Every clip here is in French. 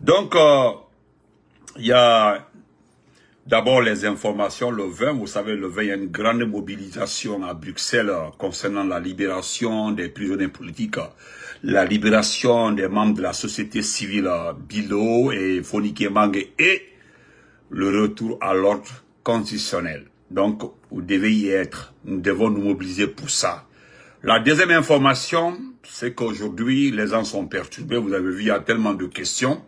Donc, euh, il y a d'abord les informations, le 20, vous savez, le 20, il y a une grande mobilisation à Bruxelles euh, concernant la libération des prisonniers politiques, euh, la libération des membres de la société civile Bilo et Fonike Mange et le retour à l'ordre constitutionnel. Donc, vous devez y être. Nous devons nous mobiliser pour ça. La deuxième information, c'est qu'aujourd'hui, les gens sont perturbés. Vous avez vu, il y a tellement de questions.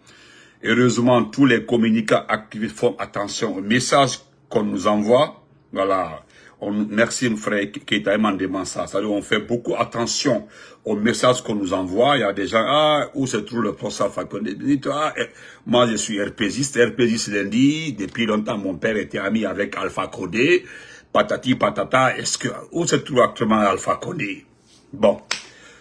Heureusement, tous les communicants activistes font attention aux messages qu'on nous envoie. Voilà. On, merci, mon frère tellement est ça. Ça ça. on fait beaucoup attention aux messages qu'on nous envoie. Il y a des gens, ah, où se trouve le professeur Fakonde ah, eh, Moi, je suis RPGiste, RPGiste lundi. Depuis longtemps, mon père était ami avec Alpha Condé. Patati, patata. Est-ce que, où se trouve actuellement Alpha Condé Bon.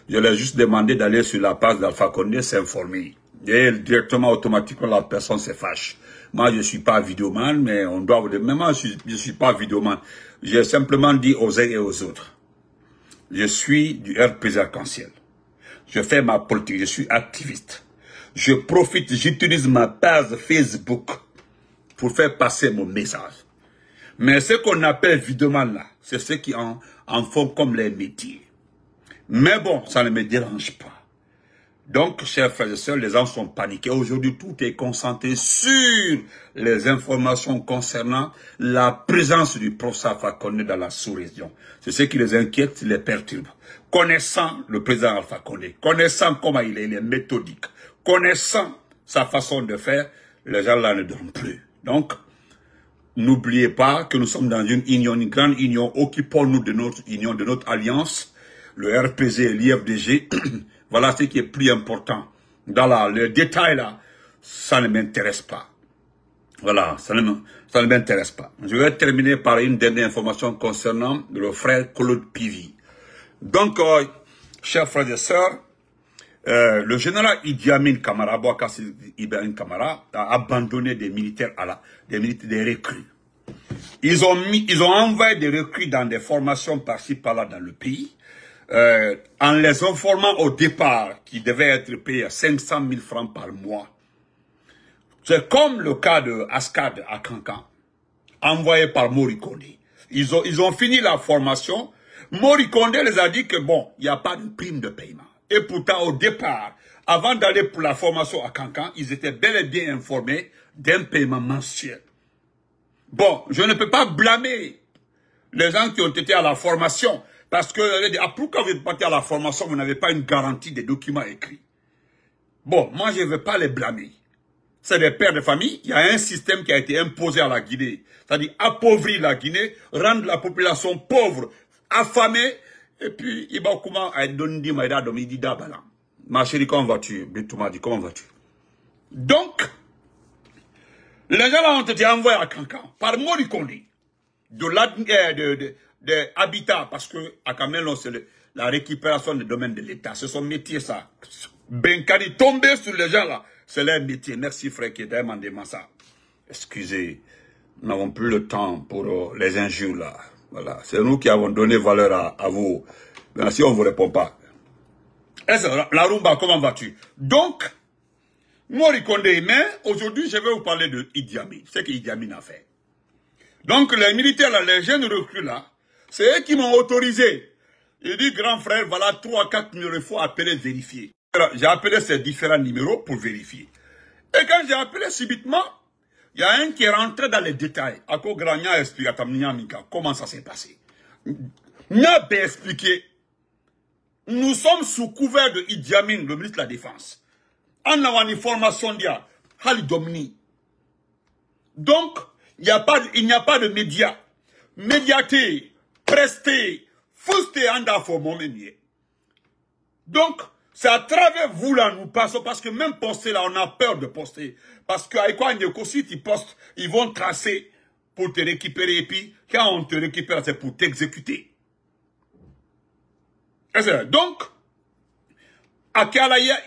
Je l'ai juste demandé d'aller sur la page d'Alpha Condé s'informer. Et directement, automatiquement, la personne se fâche. Moi, je ne suis pas vidéoman, mais on doit vous dire, Mais moi, je ne suis pas vidéoman. J'ai simplement dit aux uns et aux autres, je suis du RPG arc-en-ciel. Je fais ma politique, je suis activiste. Je profite, j'utilise ma page Facebook pour faire passer mon message. Mais ce qu'on appelle vidéoman là, c'est ceux qui en, en font comme les métiers. Mais bon, ça ne me dérange pas. Donc, chers frères et sœurs, les gens sont paniqués. Aujourd'hui, tout est concentré sur les informations concernant la présence du professeur Alpha Condé dans la sous-région. C'est ce qui les inquiète, les perturbe. Connaissant le président Alpha Condé, connaissant comment il est, il est méthodique, connaissant sa façon de faire, les gens là ne dorment plus. Donc, n'oubliez pas que nous sommes dans une union, une grande union. Occupons-nous de notre union, de notre alliance. Le RPG et l'IFDG Voilà ce qui est plus important. Dans la, le détail là, ça ne m'intéresse pas. Voilà, ça ne, ça ne m'intéresse pas. Je vais terminer par une dernière information concernant le frère Claude Pivi. Donc, euh, chers frères et sœurs, euh, le général Idi Amin Kamara, Bouakassi Ibrahim Kamara, a abandonné des militaires à la, des militaires, des recrues. Ils ont mis, ils ont envoyé des recrues dans des formations par-ci par-là dans le pays. Euh, en les informant au départ qu'ils devaient être payés 500 000 francs par mois. C'est comme le cas de Ascad à Cancan, envoyé par Morikondé. Ils ont, ils ont fini la formation. Morikondé les a dit que bon, il n'y a pas de prime de paiement. Et pourtant, au départ, avant d'aller pour la formation à Cancan, ils étaient bel et bien informés d'un paiement mensuel. Bon, je ne peux pas blâmer les gens qui ont été à la formation. Parce que, après quand ah, pourquoi vous partez à la formation, vous n'avez pas une garantie des documents écrits Bon, moi, je ne veux pas les blâmer. C'est des pères de famille. Il y a un système qui a été imposé à la Guinée. C'est-à-dire appauvrir la Guinée, rendre la population pauvre, affamée. Et puis, Ibakouma a donné Maïda Domidida Balan. Ma chérie, comment vas-tu Bitouma dit, comment vas-tu Donc, les gens ont été envoyés à Cancan par Mori euh, de, de, de, des habitats, parce que à Camelon, c'est la récupération des domaines de l'État. C'est son métier, ça. Benkari, tomber sur les gens, là, c'est leur métier. Merci, frère, qui demandé ça. Excusez, nous n'avons plus le temps pour euh, les injures, là. Voilà, c'est nous qui avons donné valeur à, vous. Mais si on ne vous répond pas. La rumba, comment vas-tu Donc, Mori mais aujourd'hui, je vais vous parler de Idi Amin, ce Idi Amin a fait. Donc, les militaires, là, les jeunes recrues, là, c'est eux qui m'ont autorisé. Il dit, grand frère, voilà trois, quatre numéros, il faut appeler, vérifier. J'ai appelé ces différents numéros pour vérifier. Et quand j'ai appelé subitement, il y a un qui est rentré dans les détails. À explique comment ça s'est passé. N'a pas expliqué. Nous sommes sous couvert de Idi Amin, le ministre de la Défense. En a une formation d'IA, Domini. Donc, il n'y a pas, il n'y a pas de médias. Médiaté, prester, en en Donc, c'est à travers vous là nous passons, parce que même poster là, on a peur de poster. Parce que avec quoi si tu postes, ils vont tracer pour te récupérer, et puis quand on te récupère, c'est pour t'exécuter. Donc, à Kalaya,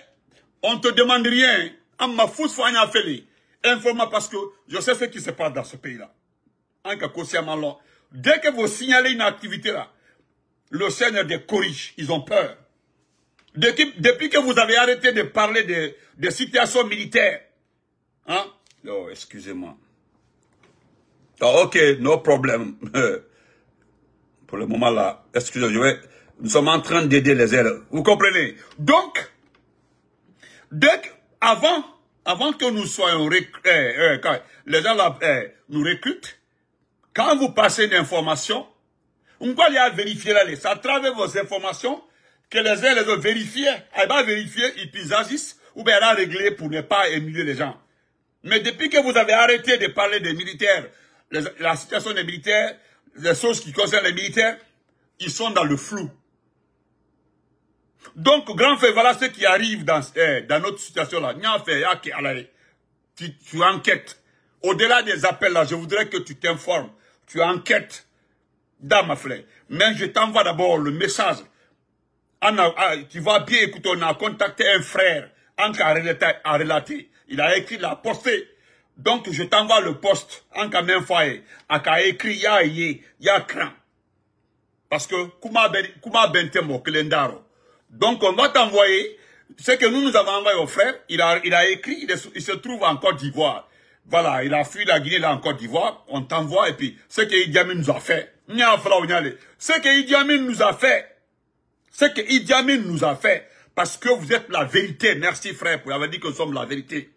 on te demande rien. Amma fous feli. parce que je sais ce qui se passe dans ce pays-là. Hein, Dès que vous signalez une activité là, le Seigneur des corrige. Ils ont peur. Depuis, que vous avez arrêté de parler de, situations militaires, hein? Oh, excusez-moi. ok, no problem. Pour le moment là, excusez-moi, nous sommes en train d'aider les ailes. Vous comprenez? Donc, dès avant, avant que nous soyons eh, eh, les gens là, eh, nous recrutent, quand vous passez une information, on va aller vérifier là, c'est à travers vos informations que les uns et les autres vérifient, et va vérifier, ils agissent, ou bien régler pour ne pas émuler les gens. Mais depuis que vous avez arrêté de parler des militaires, la situation des militaires, les choses qui concernent les militaires, ils sont dans le flou. Donc, grand fait, voilà ce qui arrive dans, eh, notre situation-là. Tu, tu enquêtes. Au-delà des appels-là, je voudrais que tu t'informes tu enquêtes dans ma flèche. Mais je t'envoie d'abord le message. Ah, tu vas bien écouter, on a contacté un frère, Anka a relaté. Il a écrit, il a posté. Donc, je t'envoie le poste, Anka Menfaye, a écrit, ya a ya cran. Parce que, Kuma Bentemo, ben Kelendaro. Donc, on va t'envoyer ce que nous, nous avons envoyé au frère. Il a, il a écrit, il, il se trouve en Côte d'Ivoire. Voilà, il a fui la Guinée, là, en Côte d'Ivoire. On t'envoie et puis, ce que Idi Amin nous a fait, ce que Idi Amin nous a fait, ce que Idi nous a fait, parce que vous êtes la vérité. Merci frère pour avoir dit que nous sommes la vérité.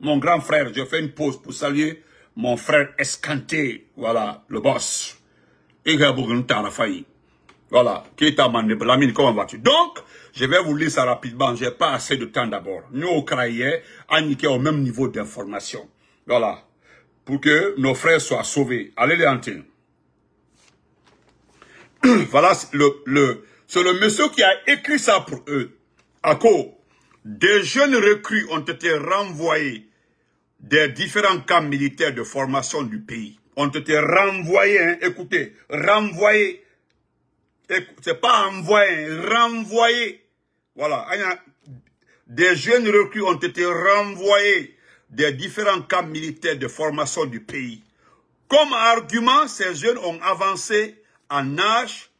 Mon grand frère, je fais une pause pour saluer mon frère Escanté, voilà, le boss. Voilà, qui est à Lamine, comment vas-tu Donc, je vais vous lire ça rapidement, j'ai pas assez de temps d'abord. Nous, au Kraïe, on est au même niveau d'information. Voilà. Pour que nos frères soient sauvés. Allez, voilà le, le c'est le monsieur qui a écrit ça pour eux. À des jeunes recrues ont été renvoyés des différents camps militaires de formation du pays. Ont été renvoyés, hein. écoutez, renvoyés. C'est pas envoyé, renvoyés. Voilà. Hein. Des jeunes recrues ont été renvoyés des différents camps militaires de formation du pays. Comme argument, ces jeunes ont avancé en âge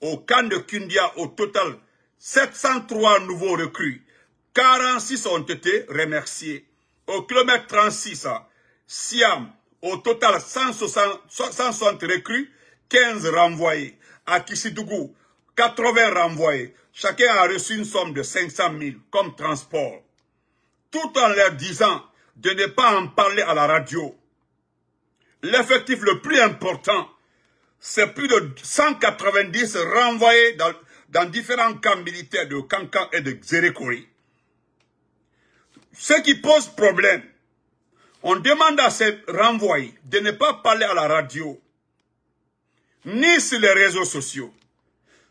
au camp de Kundia au total 703 nouveaux recrues. 46 ont été remerciés. Au kilomètre 36, Siam, au total 160, 160 recrues, 15 renvoyés. À Kisidougou, 80 renvoyés. Chacun a reçu une somme de 500 000 comme transport. Tout en leur disant de ne pas en parler à la radio. L'effectif le plus important, c'est plus de 190 renvoyés dans, différents camps militaires de Kankan et de Xerekori. Ce qui pose problème, on demande à ces renvoyés de ne pas parler à la radio, ni sur les réseaux sociaux.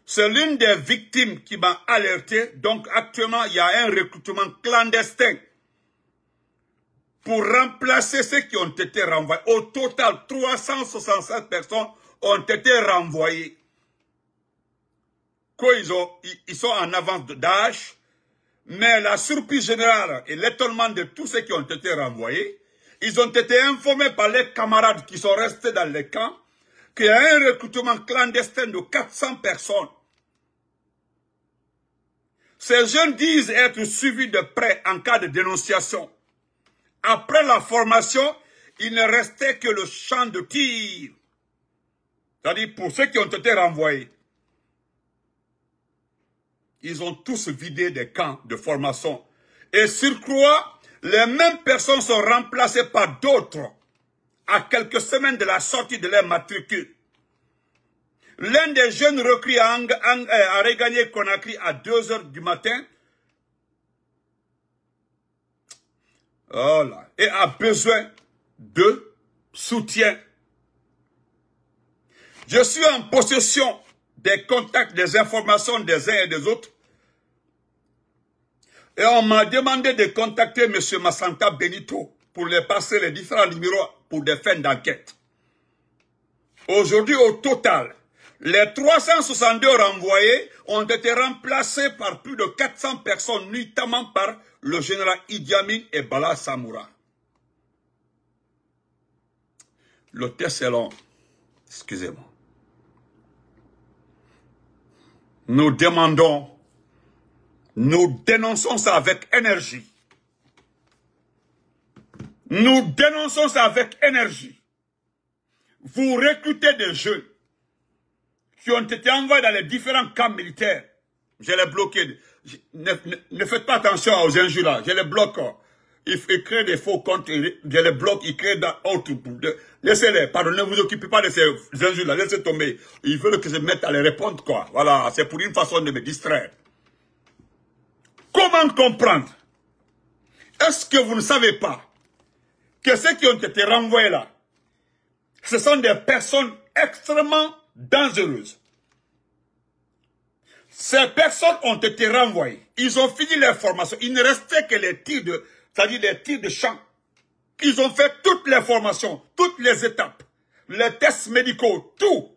C'est l'une des victimes qui m'a alerté, donc actuellement il y a un recrutement clandestin pour remplacer ceux qui ont été renvoyés. Au total, 367 personnes ont été renvoyées. Quoi ils, ils sont en avance d'âge, mais la surprise générale et l'étonnement de tous ceux qui ont été renvoyés, ils ont été informés par les camarades qui sont restés dans les camps qu'il y a un recrutement clandestin de 400 personnes. Ces jeunes disent être suivis de près en cas de dénonciation. Après la formation, il ne restait que le champ de tir. C'est-à-dire pour ceux qui ont été renvoyés. Ils ont tous vidé des camps de formation. Et surcroît, les mêmes personnes sont remplacées par d'autres à quelques semaines de la sortie de leur matricule. L'un des jeunes recrues a, regagné Conakry à 2 euh, heures du matin Oh et a besoin de soutien. Je suis en possession des contacts, des informations des uns et des autres. Et on m'a demandé de contacter M. Massanta Benito pour les passer les différents numéros pour des fins d'enquête. Aujourd'hui, au total, les 362 renvoyés ont été remplacés par plus de 400 personnes, notamment par le général Idi Amin et Bala Samoura. Le test est Excusez-moi. Nous demandons, nous dénonçons ça avec énergie. Nous dénonçons ça avec énergie. Vous recrutez des jeunes qui ont été envoyés dans les différents camps militaires. Je les bloque. Ne, faites pas attention aux injures là. Je les bloque. Ils, créent des faux comptes. je les bloque. Ils créent d'autres. Laissez-les. Pardon, ne vous occupez pas de ces injures là. Laissez tomber. Ils veulent que je mette à les répondre quoi. Voilà. C'est pour une façon de me distraire. Comment comprendre Est-ce que vous ne savez pas que ceux qui ont été renvoyés là, ce sont des personnes extrêmement dangereuse. Ces personnes ont été renvoyées. Ils ont fini leur formation. Il ne restait que les tirs de, cest de champ. Ils ont fait toutes les formations, toutes les étapes, les tests médicaux, tout.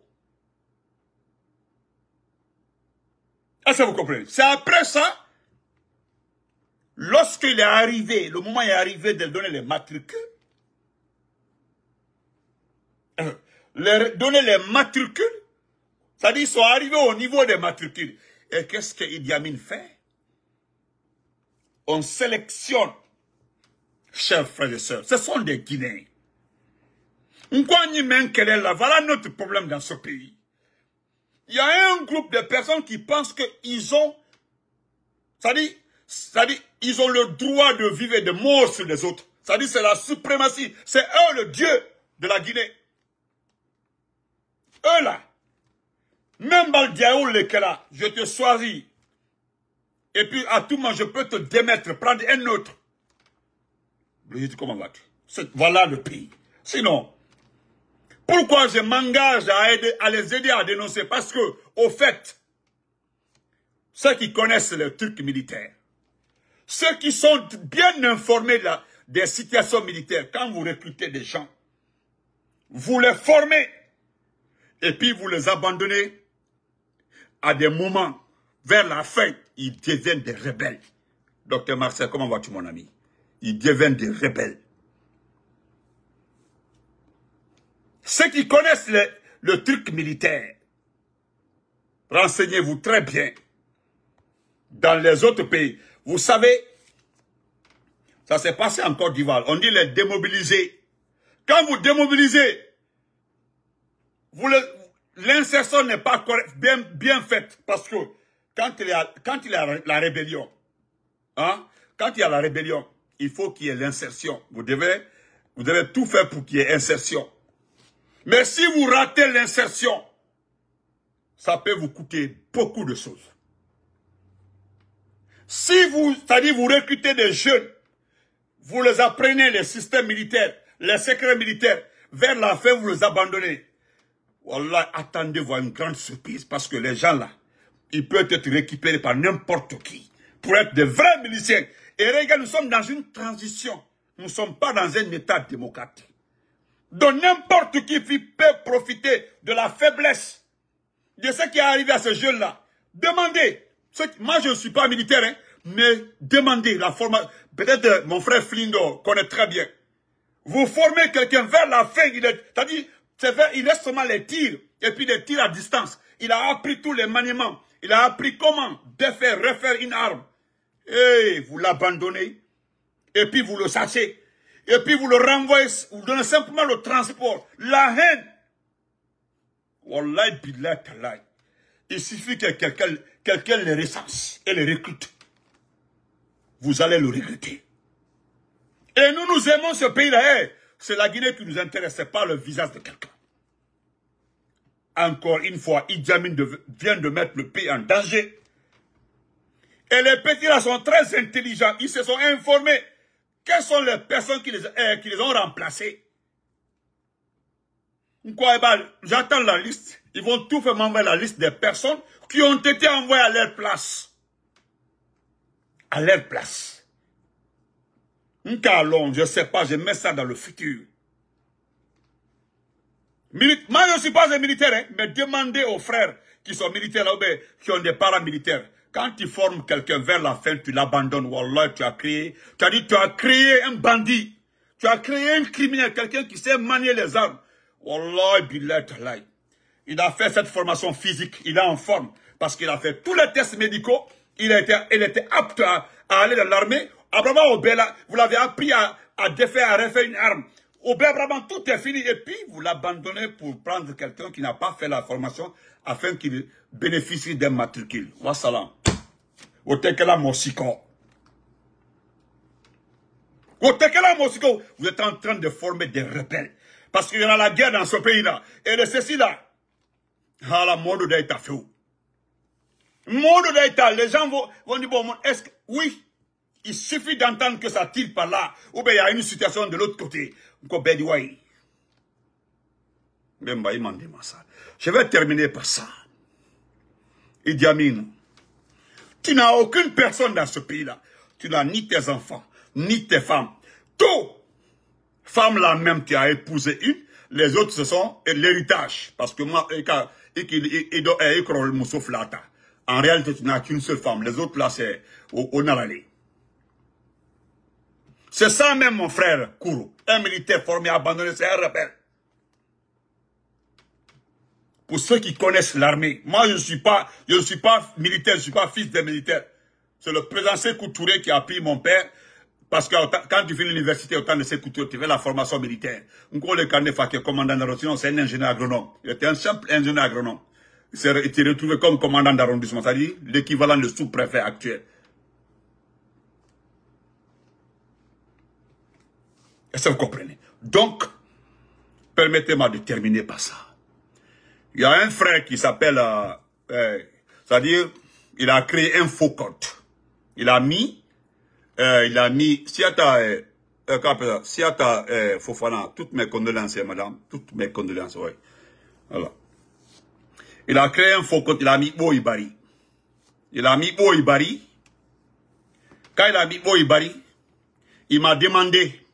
Est-ce que vous comprenez C'est après ça, lorsqu'il est arrivé, le moment est arrivé de donner les matricules, donner les matricules. C'est-à-dire qu'ils sont arrivés au niveau des matricules. Et qu'est-ce que Idi Amin fait On sélectionne, chers frères et sœurs, ce sont des Guinéens. Voilà notre problème dans ce pays. Il y a un groupe de personnes qui pensent qu'ils ont, c'est-à-dire, cest ils ont le droit de vivre et de mourir sur les autres. C'est-à-dire, c'est la suprématie. C'est eux le dieu de la Guinée là, même Baldiaou là, je te choisis. Et puis à tout moment, je peux te démettre, prendre un autre. Vous comment vas-tu Voilà le pays. Sinon, pourquoi je m'engage à, à les aider à dénoncer Parce que, au fait, ceux qui connaissent le truc militaire, ceux qui sont bien informés des situations militaires, quand vous recrutez des gens, vous les formez et puis vous les abandonnez, à des moments, vers la fin, ils deviennent des rebelles. Docteur Marcel, comment vas-tu mon ami Ils deviennent des rebelles. Ceux qui connaissent le, truc militaire, renseignez-vous très bien. Dans les autres pays, vous savez, ça s'est passé en Côte d'Ivoire. On dit les démobiliser. Quand vous démobilisez, l'insertion n'est pas bien, bien faite parce que quand il y a, quand il a la rébellion, hein, quand il y a la rébellion, il faut qu'il y ait l'insertion. Vous devez, vous devez tout faire pour qu'il y ait insertion. Mais si vous ratez l'insertion, ça peut vous coûter beaucoup de choses. Si vous, c'est-à-dire vous recrutez des jeunes, vous les apprenez les systèmes militaires, les secrets militaires, vers la fin vous les abandonnez. Wallah, attendez voir une grande surprise parce que les gens là, ils peuvent être récupérés par n'importe qui pour être des vrais miliciens. Et regarde, nous sommes dans une transition. Nous ne sommes pas dans un état démocratique. Donc n'importe qui peut profiter de la faiblesse de ce qui est arrivé à ce jeu là Demandez. Moi, je ne suis pas militaire, hein, mais demandez la formation. Peut-être euh, mon frère Flindo connaît très bien. Vous formez quelqu'un vers la fin, c'est-à-dire il laisse seulement les tirs, et puis des tirs à distance. Il a appris tous les maniements. Il a appris comment défaire, refaire une arme. Et vous l'abandonnez. Et puis vous le sachez. Et puis vous le renvoyez. Vous donnez simplement le transport. La haine. Il suffit que quelqu'un les recense et les recrute. Vous allez le regretter. Et nous, nous aimons ce pays-là. Eh, c'est la Guinée qui nous intéresse, pas le visage de quelqu'un. Encore une fois, Idi vient de mettre le pays en danger. Et les petits-là sont très intelligents. Ils se sont informés. Quelles sont les personnes qui les, eh, ont remplacées. J'attends la liste. Ils vont tout faire m'envoyer la liste des personnes qui ont été envoyées à leur place. À leur place. Nkalon, je ne sais pas, je mets ça dans le futur. Moi, je ne suis pas un militaire, hein, mais demandez aux frères qui sont militaires qui ont des paramilitaires. Quand tu formes quelqu'un vers la fin, tu l'abandonnes. Wallah, tu as créé. Tu as dit, tu as créé un bandit. Tu as créé un criminel, quelqu'un qui sait manier les armes. Wallah, Il a fait cette formation physique. Il est en forme. Parce qu'il a fait tous les tests médicaux. Il était, apte à aller dans l'armée Abraham vous l'avez appris à, défaire, à refaire une arme. Au Abraham, tout est fini. Et puis, vous l'abandonnez pour prendre quelqu'un qui n'a pas fait la formation afin qu'il bénéficie d'un matricule. Wassalam. Otekela Mosiko. Otekela Mosiko. Vous êtes en train de former des rebelles. Parce qu'il y en a la guerre dans ce pays-là. Et de ceci-là, à ah, la mode d'Aïta Mode d'état. les gens vont, vont dire, bon, est-ce que, oui, il suffit d'entendre que ça tire par là, ou bien il y a une situation de l'autre côté. Je vais terminer par ça. Et Amin, tu n'as aucune personne dans ce pays-là. Tu n'as ni tes enfants, ni tes femmes. Tout femme là même, tu as épousé une. Les autres, ce sont l'héritage. Parce que moi, en réalité, tu n'as qu'une seule femme. Les autres, là, c'est au, au c'est ça même mon frère Kourou. Un militaire formé, abandonné, c'est un rebelle. Pour ceux qui connaissent l'armée, moi je ne suis pas, suis pas militaire, je ne suis pas fils de militaire. C'est le président Sekou qui a pris mon père parce que quand tu fais l'université, au temps de Sekou Touré, tu fais la formation militaire. le Kanefa, qui est commandant d'arrondissement, c'est un ingénieur agronome. Il était un simple ingénieur agronome. Il s'est retrouvé comme commandant d'arrondissement, c'est-à-dire l'équivalent de sous-préfet actuel. Est-ce que vous comprenez Donc, permettez-moi de terminer par ça. Il y a un frère qui s'appelle, euh, euh, c'est-à-dire, il a créé un faux compte. Il a mis, euh, il a mis, Siata euh, euh, si euh, Fofana, toutes mes condoléances, hein, madame, toutes mes condoléances, oui. Voilà. Il a créé un faux compte, il a mis Boibari. Il a mis Oibari. Quand il a mis Boibari, il m'a demandé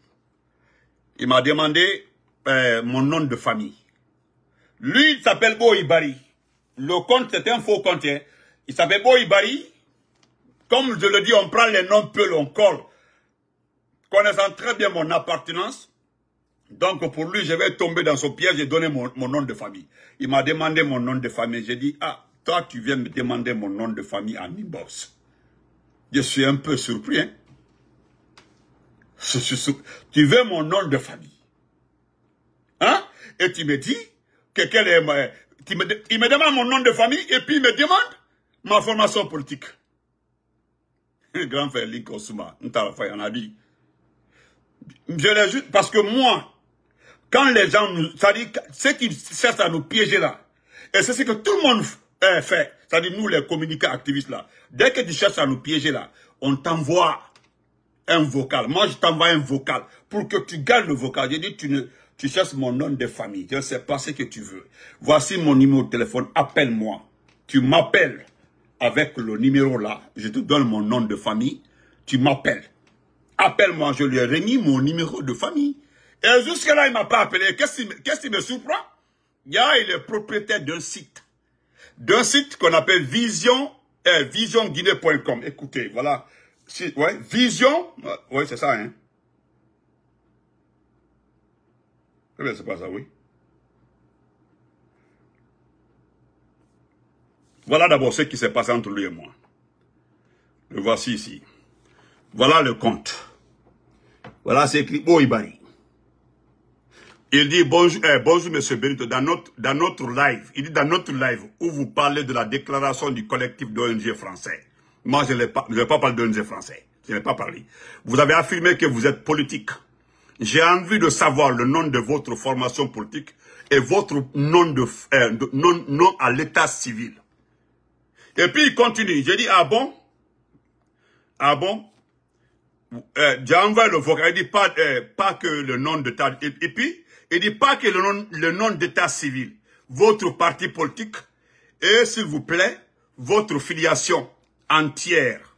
il m'a demandé euh, mon nom de famille. Lui, il s'appelle Boibari. Le compte, c'est un faux compte. Hein. Il s'appelle Boibari. Comme je le dis, on prend les noms peu, on colle. Connaissant très bien mon appartenance, donc pour lui, je vais tomber dans son piège et donner mon, nom de famille. Il m'a demandé mon nom de famille. J'ai dit, ah, toi, tu viens me demander mon nom de famille en inbox. Je suis un peu surpris, hein? tu veux mon nom de famille. Hein? Et tu me dis que quel est tu me, il me demande mon nom de famille et puis il me demande ma formation politique. Grand frère Lincoln Souma, en a dit. Je parce que moi, quand les gens nous, ça dit, ce qui cherchent à nous piéger là, et c'est ce que tout le monde euh, fait, c'est-à-dire nous les communicants activistes là, dès que tu cherches à nous piéger là, on t'envoie un vocal. Moi, je t'envoie un vocal pour que tu gardes le vocal. J'ai dit, tu, ne, tu cherches mon nom de famille. Je ne sais pas ce que tu veux. Voici mon numéro de téléphone. Appelle-moi. Tu m'appelles avec le numéro là. Je te donne mon nom de famille. Tu m'appelles. Appelle-moi. Je lui ai remis mon numéro de famille. Et jusque-là, il ne m'a pas appelé. Qu'est-ce qui, me surprend Il est propriétaire d'un site. D'un site qu'on appelle vision, eh, visionguinée.com. Écoutez, voilà si, vision, oui, c'est ça, hein. Eh bien, c'est pas ça, oui. Voilà d'abord ce qui s'est passé entre lui et moi. Le voici ici. Voilà le compte. Voilà, c'est écrit Boibari. Il dit bonjour, eh, bonjour Monsieur Benito, dans dans notre live, il dit dans notre live où vous parlez de la déclaration du collectif d'ONG français. Moi, je ne vais pas parlé de français. Je n'ai pas parlé. Vous avez affirmé que vous êtes politique. J'ai envie de savoir le nom de votre formation politique et votre nom, de, euh, nom, à l'état civil. Et puis il continue. J'ai dit, ah bon Ah bon euh, J'ai le vocal. Il dit pas, euh, que le nom d'état. Et, puis, il dit pas que le nom, le nom d'état civil. Votre parti politique et s'il vous plaît, votre filiation entière.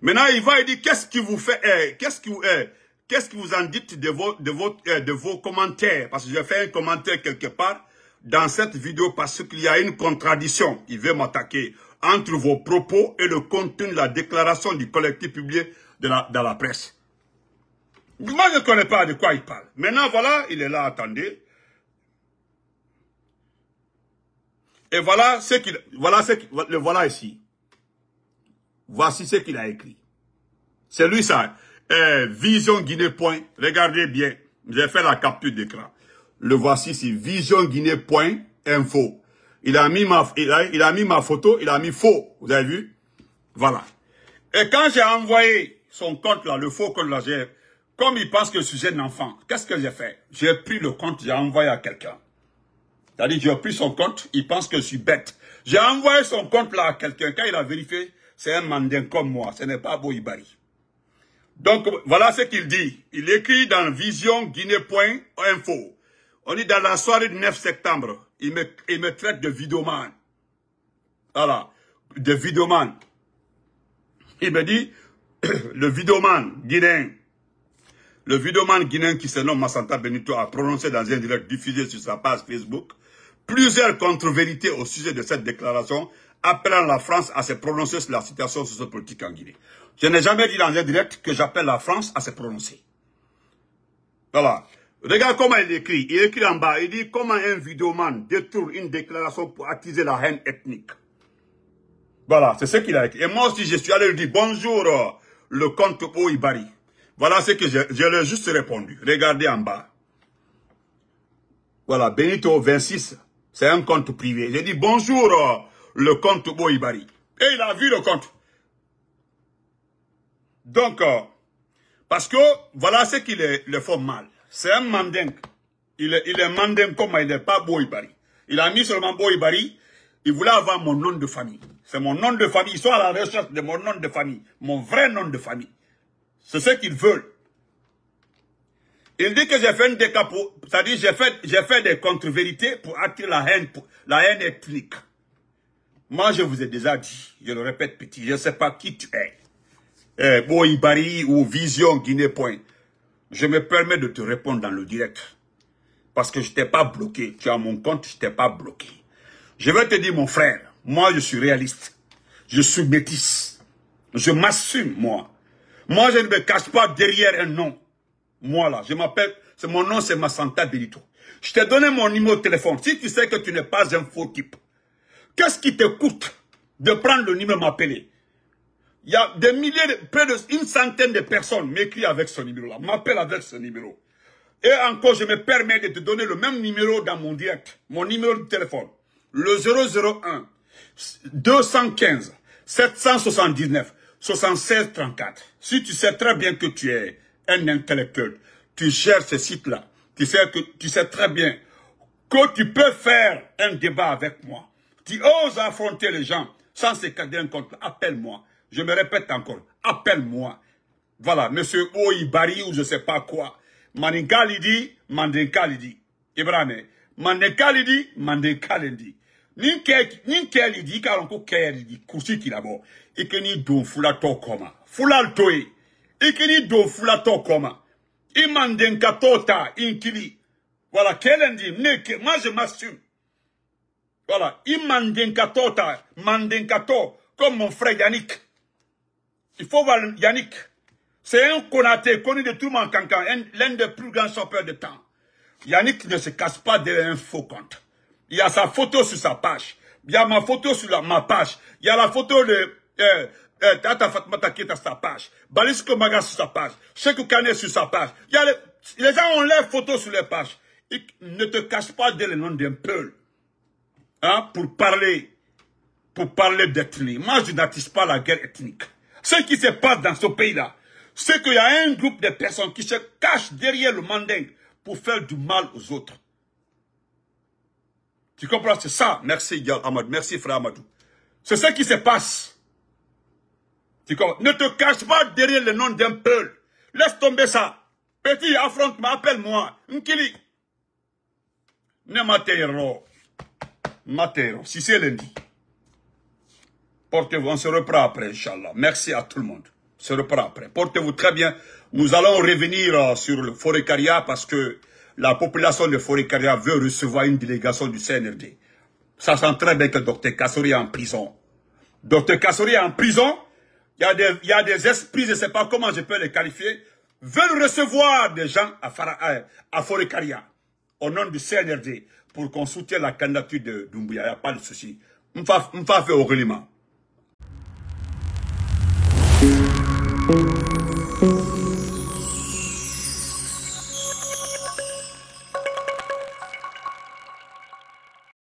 Maintenant, il va et dit, qu'est-ce qui vous fait, euh, qu'est-ce qui, vous est, euh, qu'est-ce que vous en dites de vos, de, vos, euh, de vos commentaires Parce que j'ai fait un commentaire quelque part dans cette vidéo parce qu'il y a une contradiction. Il veut m'attaquer entre vos propos et le contenu de la déclaration du collectif publié de la, dans la presse. Moi, je ne connais pas de quoi il parle. Maintenant, voilà, il est là, attendez. Et voilà ce qu'il... Voilà ce qu'il... Le voilà ici. Voici ce qu'il a écrit. C'est lui ça. Eh, Vision Guinée Point. Regardez bien. J'ai fait la capture d'écran. Le voici C'est Vision Guinée Point Info. Il a mis ma, il a, mis ma photo. Il a mis faux. Vous avez vu? Voilà. Et quand j'ai envoyé son compte là, le faux compte là, j'ai, comme il pense que je suis un enfant, qu'est-ce que j'ai fait? J'ai pris le compte, j'ai envoyé à quelqu'un. C'est-à-dire, j'ai pris son compte, il pense que je suis bête. J'ai envoyé son compte là à quelqu'un. Quand il a vérifié, c'est un mandin comme moi, ce n'est pas Boïbari. Donc, voilà ce qu'il dit. Il écrit dans Vision On est dans la soirée du 9 septembre. Il me, traite de vidéoman. Voilà. De vidoman. Il me dit, le vidoman guinéen, le vidoman guinéen qui se nomme Massanta Benito a prononcé dans un direct diffusé sur sa page Facebook plusieurs contre-vérités au sujet de cette déclaration appelant la France à se prononcer sur la situation sociopolitique en Guinée. Je n'ai jamais dit dans un direct que j'appelle la France à se prononcer. Voilà. Regarde comment il écrit. Il écrit en bas. Il dit comment un vidéoman détourne une déclaration pour attiser la haine ethnique. Voilà, c'est ce qu'il a écrit. Et moi aussi, je suis allé lui dire bonjour, le comte Oibari. Voilà ce que je, lui juste répondu. Regardez en bas. Voilà, Benito 26, c'est un compte privé. J'ai dit bonjour, le compte Boibari. Et il a vu le compte. Donc, euh, parce que voilà ce qu'il le font mal. C'est un mandingue. Il est, il mandingue comme il n'est pas Boibari. Il a mis seulement Boibari. Il voulait avoir mon nom de famille. C'est mon nom de famille. Ils sont à la recherche de mon nom de famille. Mon vrai nom de famille. C'est ce qu'ils veulent. Il dit que j'ai fait c'est-à-dire j'ai fait, j'ai fait des contre-vérités pour attirer la haine, la haine ethnique. Moi, je vous ai déjà dit, je le répète petit, je ne sais pas qui tu es. Eh, ou Vision Guinée Point. Je me permets de te répondre dans le direct. Parce que je ne t'ai pas bloqué. Tu as mon compte, je ne t'ai pas bloqué. Je vais te dire, mon frère, moi, je suis réaliste. Je suis bêtise. Je m'assume, moi. Moi, je ne me cache pas derrière un nom. Moi, là, je m'appelle... Mon nom, c'est Massanta Benito. Je t'ai donné mon numéro de téléphone. Si tu sais que tu n'es pas un faux type, Qu'est-ce qui te coûte de prendre le numéro m'appeler Il y a des milliers, de, près d'une centaine de personnes m'écrit avec ce numéro-là, m'appellent avec ce numéro. Et encore, je me permets de te donner le même numéro dans mon direct, mon numéro de téléphone. Le 001 215 779 76 34. Si tu sais très bien que tu es un intellectuel, tu gères ce site-là, tu sais, que, tu sais très bien que tu peux faire un débat avec moi tu oses affronter les gens sans se cadrer un contre? appelle-moi. Je me répète encore, appelle-moi. Voilà, monsieur Oibari ou je ne sais pas quoi. Maninkalidi, dit, Ibrahim, Mandenkalidi, il Ni kelidi, car on kelidi, et que d'abord. Ikeni don fula to koma. Fula ni Ikeni don fula to koma. tota. inkili. Voilà, kelendi, moi je m'assume. Voilà, il Imandenkato, Mandinkato, comme mon frère Yannick. Il faut voir Yannick. C'est un conaté connu de tout le monde, l'un des plus grands chopeurs de temps. Yannick ne se casse pas de faux compte. Il y a sa photo sur sa page. Il y a ma photo sur ma page. Il y a la photo de euh, euh Tata Fatmata qui est à sa page. Balisco Maga sur sa page. Cheikh Kane sur sa page. Il y a les, les gens ont leurs photos sur les pages. ne te casse pas de le nom d'un peuple. Hein, pour parler pour parler d'ethnie. Moi, je n'attise pas la guerre ethnique. Ce qui se passe dans ce pays-là, c'est qu'il y a un groupe de personnes qui se cachent derrière le mandingue pour faire du mal aux autres. Tu comprends C'est ça. Merci, Yal Ahmad. Merci, frère Amadou. C'est ce qui se passe. Tu comprends Ne te cache pas derrière le nom d'un peuple. Laisse tomber ça. Petit affrontement, appelle-moi. Nkili. Ne Matero, si c'est lundi. Portez-vous, on se reprend après, Inch'Allah. Merci à tout le monde. On se reprend après. Portez-vous très bien. Nous allons revenir euh, sur le Forécaria parce que la population de Forécaria veut recevoir une délégation du CNRD. Ça sent très bien que Dr Kassori est en prison. Dr Kassori est en prison. Il y, a des, esprits, je ne sais pas comment je peux les qualifier, veulent recevoir des gens à, Forécaria euh, à au nom du CNRD pour qu'on soutienne la candidature de Doumbouya. Il n'y a pas de souci. On va faire au